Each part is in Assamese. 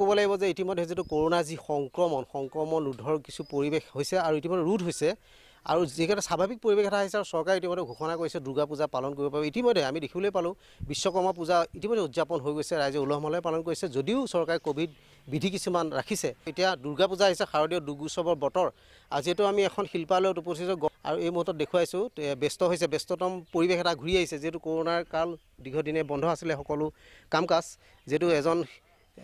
ক'ব লাগিব যে ইতিমধ্যে যিটো কৰোণা যি সংক্ৰমণ সংক্ৰমণ ৰোধৰ কিছু পৰিৱেশ হৈছে আৰু ইতিমধ্যে ৰোধ হৈছে আৰু যিকেইটা স্বাভাৱিক পৰিৱেশ এটা আহিছে আৰু চৰকাৰে ইতিমধ্যে ঘোষণা কৰিছে দুৰ্গা পূজা পালন কৰিব পাৰিব ইতিমধ্যে আমি দেখিবলৈ পালোঁ বিশ্বকৰ্মা পূজা ইতিমধ্যে উদযাপন হৈ গৈছে ৰাইজে উলহ মালহে পালন কৰিছে যদিও চৰকাৰে কভিড বিধি কিছুমান ৰাখিছে এতিয়া দুৰ্গা পূজা আহিছে শাৰদীয় দুৰ্গোৎসৱৰ বতৰ আৰু যিহেতু আমি এখন শিল্পালয়ত উপস্থিত আৰু এই মুহূৰ্তত দেখুৱাইছোঁ ব্যস্ত হৈছে ব্যস্ততম পৰিৱেশ এটা ঘূৰি আহিছে যিহেতু কৰোণাৰ কাল দীৰ্ঘদিনে বন্ধ আছিলে সকলো কাম কাজ যিহেতু এজন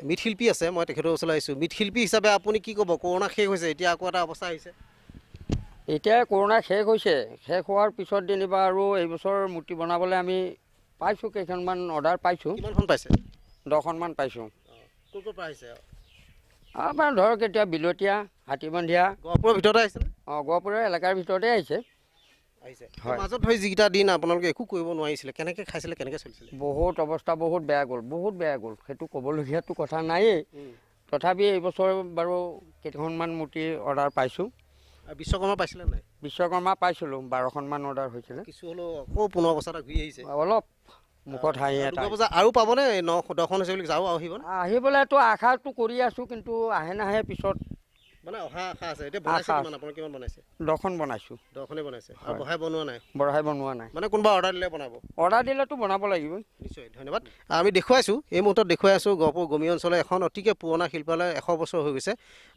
মৃৎশিল্পী আছে মই তেখেতৰ ওচৰলৈ আহিছোঁ মৃৎশিল্পী হিচাপে আপুনি কি ক'ব কৰোণা শেষ হৈছে এতিয়া আকৌ এটা অৱস্থা আহিছে এতিয়া কৰোণা শেষ হৈছে শেষ হোৱাৰ পিছত যেনিবা আৰু এইবছৰ মূৰ্তি বনাবলৈ আমি পাইছোঁ কেইখনমান অৰ্ডাৰ পাইছোঁ কিমানখন পাইছে দহখনমান পাইছোঁ ক'ৰ ক'ৰ পৰা আহিছে আমাৰ ধৰক এতিয়া বিলতীয়া হাতীমান্ধিয়া গহপুৰৰ ভিতৰতে আহিছে অঁ গহপুৰৰ এলেকাৰ ভিতৰতে আহিছে একো কৰিব নোৱাৰিছিলে কেনেকৈ খাইছিলে কেনেকৈ বহুত অৱস্থা বহুত বেয়া গ'ল বহুত বেয়া গ'ল সেইটো ক'বলগীয়াটো কথা নাইয়েই তথাপি এইবছৰ বাৰু কেইখনমান মূৰ্তি অৰ্ডাৰ পাইছোঁ বিশ্বকৰ্মা পাইছিলে নাই বিশ্বকৰ্মা পাইছিলোঁ বাৰখনমান অৰ্ডাৰ হৈছিলে কিছু হ'লেও আকৌ পোন্ধৰ এটা ঘূৰি আহিছে অলপ মুখত হাঁহি আৰু পাবনে ন দৰ্শন হৈছে বুলি যাওঁ আহিব আহিবলৈতো আশাটো কৰি আছোঁ কিন্তু আহে নাহে পিছত আমি দেখুৱাইছোঁ এই মুহূৰ্তত দেখুৱাই দেখুৱাইছোঁ গহপুৰ গমি অঞ্চলৰ এখন অতিকৈ পুৰণা শিল্পালয় এশ বছৰ হৈ গৈছে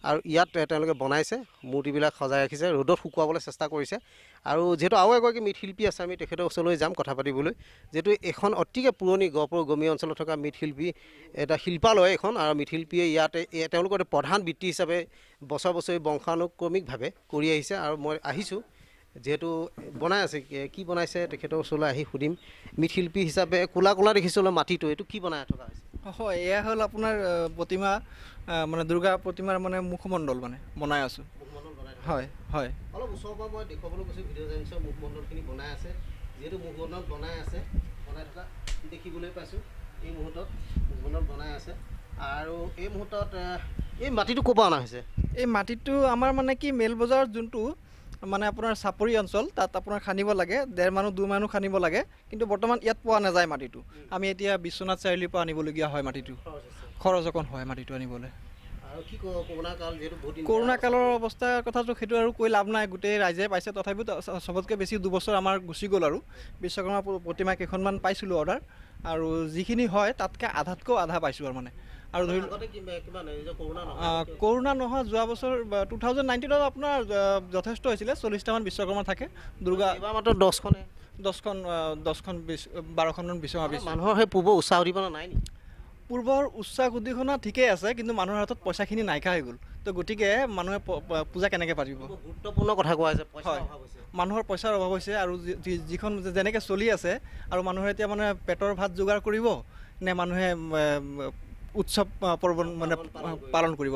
আৰু ইয়াত তেওঁলোকে বনাইছে মূৰ্তিবিলাক সজাই ৰাখিছে ৰ'দত শুকুৱাবলৈ চেষ্টা কৰিছে আৰু যিহেতু আৰু এগৰাকী মৃৎশিল্পী আছে আমি তেখেতৰ ওচৰলৈ যাম কথা পাতিবলৈ যিহেতু এখন অতিকে পুৰণি গহপুৰ গমি অঞ্চলত থকা মৃৎশিল্পী এটা শিল্পালয় এখন আৰু মৃৎশিল্পীয়ে ইয়াতে তেওঁলোকৰ প্ৰধান বৃত্তি হিচাপে বছৰ বছৰি বংশানুক্ৰমিকভাৱে কৰি আহিছে আৰু মই আহিছোঁ যিহেতু বনাই আছে কি বনাইছে তেখেতৰ ওচৰলৈ আহি সুধিম মৃৎশিল্পী হিচাপে ক'লা ক'লা দেখিছোঁ অলপ মাটিটো এইটো কি বনাই থকা হৈছে হয় এয়া হ'ল আপোনাৰ প্ৰতিমা মানে দুৰ্গা প্ৰতিমাৰ মানে মুখমণ্ডল মানে বনাই আছোঁ হয় হয় অলপ ওচৰৰ পৰা মই দেখুৱাবলৈ গৈছোঁ ভিডিঅ' জানিছোঁ মুখমণ্ডলখিনি বনাই আছে যিহেতু মুখমণ্ডল বনাই আছে বনাই থকা দেখিবলৈ পাইছোঁ এই মুহূৰ্তত মুখমণ্ডল বনাই আছে আৰু এই মুহূৰ্তত এই মাটিটো ক'ৰ পৰা অনা হৈছে এই মাটিটো আমাৰ মানে কি মেল বজাৰ যোনটো মানে আপোনাৰ চাপৰি অঞ্চল তাত আপোনাৰ খান্দিব লাগে ডেৰ মানুহ দুই মানুহ খান্দিব লাগে কিন্তু বৰ্তমান ইয়াত পোৱা নাযায় মাটিটো আমি এতিয়া বিশ্বনাথ চাৰিআলিৰ পৰা আনিবলগীয়া হয় মাটিটো খৰচ অকণ হয় মাটিটো আনিবলৈ কৰোণা কালৰ অৱস্থাৰ কথাটো সেইটো আৰু কৈ লাভ নাই গোটেই ৰাইজে পাইছে তথাপিও চবতকৈ বেছি দুবছৰ আমাৰ গুচি গ'ল আৰু বিশ্বকৰ্মা প্ৰতিমা কেইখনমান পাইছিলোঁ অৰ্ডাৰ আৰু যিখিনি হয় তাতকৈ আধাতকৈও আধা পাইছোঁ আৰু মানে আৰু ধৰি কৰোণা নহয় যোৱা বছৰ টু থাউজেণ্ড নাইণ্টিনত আপোনাৰ যথেষ্ট হৈছিলে চল্লিছটামান বিশ্বকৰ্মা থাকে দুৰ্গা মাত্ৰ দহখনে দহখন দহখন বিশ বাৰখনমান বিশ্বকৰ্মা বিশ্ব মানুহৰ সেই পূৰ্বৰ উৎসাহ উদ্দীপনা নাই পূৰ্বৰ উৎসাহ উদ্দীপনা ঠিকেই আছে কিন্তু মানুহৰ হাতত পইচাখিনি নাইকিয়া হৈ গ'ল তো গতিকে মানুহে পূজা কেনেকৈ পাতিব গুৰুত্বপূৰ্ণ কথা কোৱা হৈছে হয় মানুহৰ পইচাৰ অভাৱ হৈছে আৰু যিখন যেনেকৈ চলি আছে আৰু মানুহে এতিয়া মানে পেটৰ ভাত যোগাৰ কৰিব নে মানুহে উৎসৱ পাৰ্বণ মানে পালন কৰিব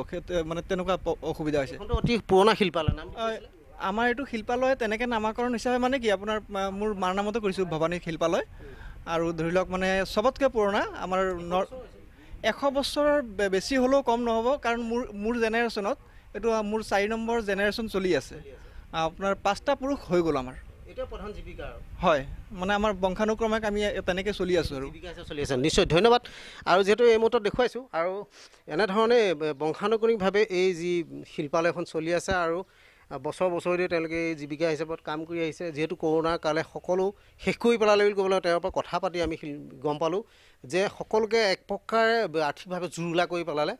মানে তেনেকুৱা অসুবিধা হৈছে অতি পুৰণা শিল্পালয় আমাৰ এইটো শিল্পালয় তেনেকৈ নামাকৰণ হিচাপে মানে কি আপোনাৰ মোৰ মাৰ নামতে কৰিছোঁ ভৱানী শিল্পালয় আৰু ধৰি লওক মানে চবতকৈ পুৰণা আমাৰ এশ বছৰৰ বেছি হ'লেও কম নহ'ব কাৰণ মোৰ মোৰ জেনেৰেশ্যনত এইটো মোৰ চাৰি নম্বৰ জেনেৰেশ্যন চলি আছে আপোনাৰ পাঁচটা পুৰুষ হৈ গ'ল আমাৰ হয় মানে আমাৰ বংশানুক্ৰমিক আমি তেনেকৈ চলি আছোঁ আৰু চলি আছে নিশ্চয় ধন্যবাদ আৰু যিহেতু এই মুহূৰ্তত দেখুৱাইছোঁ আৰু এনেধৰণে বংশানুক্ৰমিকভাৱে এই যি শিল্পালয়খন চলি আছে আৰু বছৰ বছৰ ধৰি তেওঁলোকে এই জীৱিকা হিচাপত কাম কৰি আহিছে যিহেতু কৰোণাৰ কালে সকলো শেষ কৰি পেলালে বুলি ক'বলৈ তেওঁৰ পৰা কথা পাতি আমি গম পালোঁ যে সকলোকে এক প্ৰকাৰে আৰ্থিকভাৱে জুৰুলা কৰি পেলালে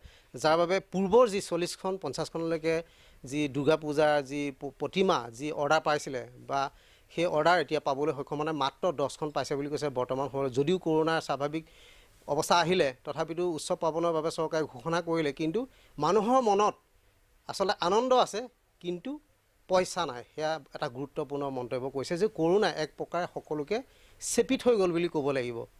যাৰ বাবে পূৰ্বৰ যি চল্লিছখন পঞ্চাছখনলৈকে যি দুৰ্গা পূজাৰ যি প্ৰতিমা যি অৰ্ডাৰ পাইছিলে বা সেই অৰ্ডাৰ এতিয়া পাবলৈ সক্ষম নাই মাত্ৰ দহখন পাইছে বুলি কৈছে বৰ্তমান সময়ত যদিও কৰোণাৰ স্বাভাৱিক অৱস্থা আহিলে তথাপিতো উৎসৱ পাৰ্বণৰ বাবে চৰকাৰে ঘোষণা কৰিলে কিন্তু মানুহৰ মনত আচলতে আনন্দ আছে কিন্তু পইচা নাই সেয়া এটা গুৰুত্বপূৰ্ণ মন্তব্য কৰিছে যে কৰোণাই এক প্ৰকাৰে সকলোকে চেপি থৈ গ'ল বুলি ক'ব লাগিব